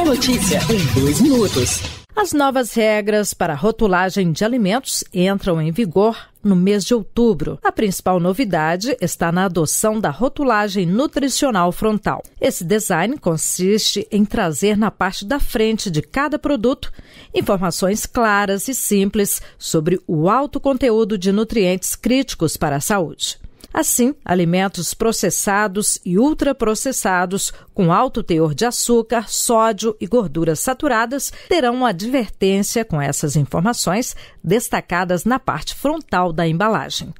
É notícia em dois minutos. As novas regras para rotulagem de alimentos entram em vigor no mês de outubro. A principal novidade está na adoção da rotulagem nutricional frontal. Esse design consiste em trazer na parte da frente de cada produto informações claras e simples sobre o alto conteúdo de nutrientes críticos para a saúde. Assim, alimentos processados e ultraprocessados com alto teor de açúcar, sódio e gorduras saturadas terão uma advertência com essas informações destacadas na parte frontal da embalagem.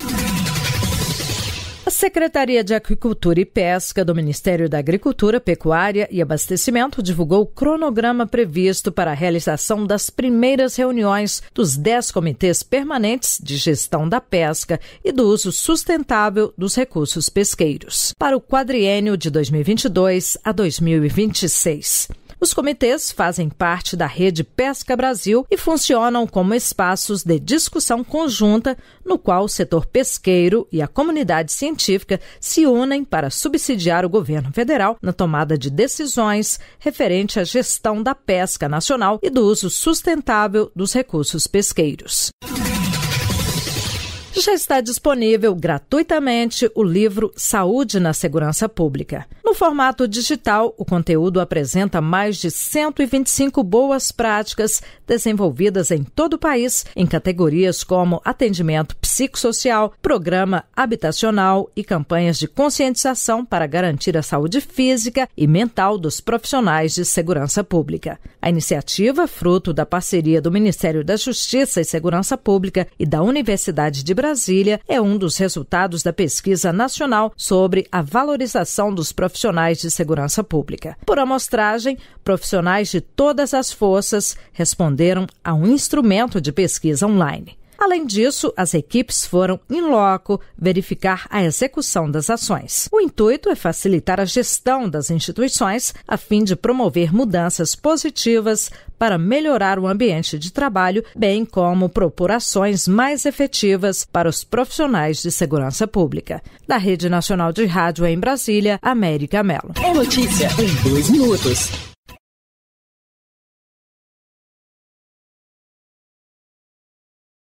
Secretaria de Agricultura e Pesca do Ministério da Agricultura, Pecuária e Abastecimento divulgou o cronograma previsto para a realização das primeiras reuniões dos 10 comitês permanentes de gestão da pesca e do uso sustentável dos recursos pesqueiros para o quadriênio de 2022 a 2026. Os comitês fazem parte da Rede Pesca Brasil e funcionam como espaços de discussão conjunta no qual o setor pesqueiro e a comunidade científica se unem para subsidiar o governo federal na tomada de decisões referente à gestão da pesca nacional e do uso sustentável dos recursos pesqueiros já está disponível gratuitamente o livro Saúde na Segurança Pública. No formato digital, o conteúdo apresenta mais de 125 boas práticas desenvolvidas em todo o país, em categorias como atendimento psicossocial, programa habitacional e campanhas de conscientização para garantir a saúde física e mental dos profissionais de segurança pública. A iniciativa, fruto da parceria do Ministério da Justiça e Segurança Pública e da Universidade de Brasília, Brasília é um dos resultados da pesquisa nacional sobre a valorização dos profissionais de segurança pública. Por amostragem, profissionais de todas as forças responderam a um instrumento de pesquisa online. Além disso, as equipes foram em loco verificar a execução das ações. O intuito é facilitar a gestão das instituições a fim de promover mudanças positivas para melhorar o ambiente de trabalho, bem como propor ações mais efetivas para os profissionais de segurança pública. Da Rede Nacional de Rádio em Brasília, América Mello. É notícia em dois minutos.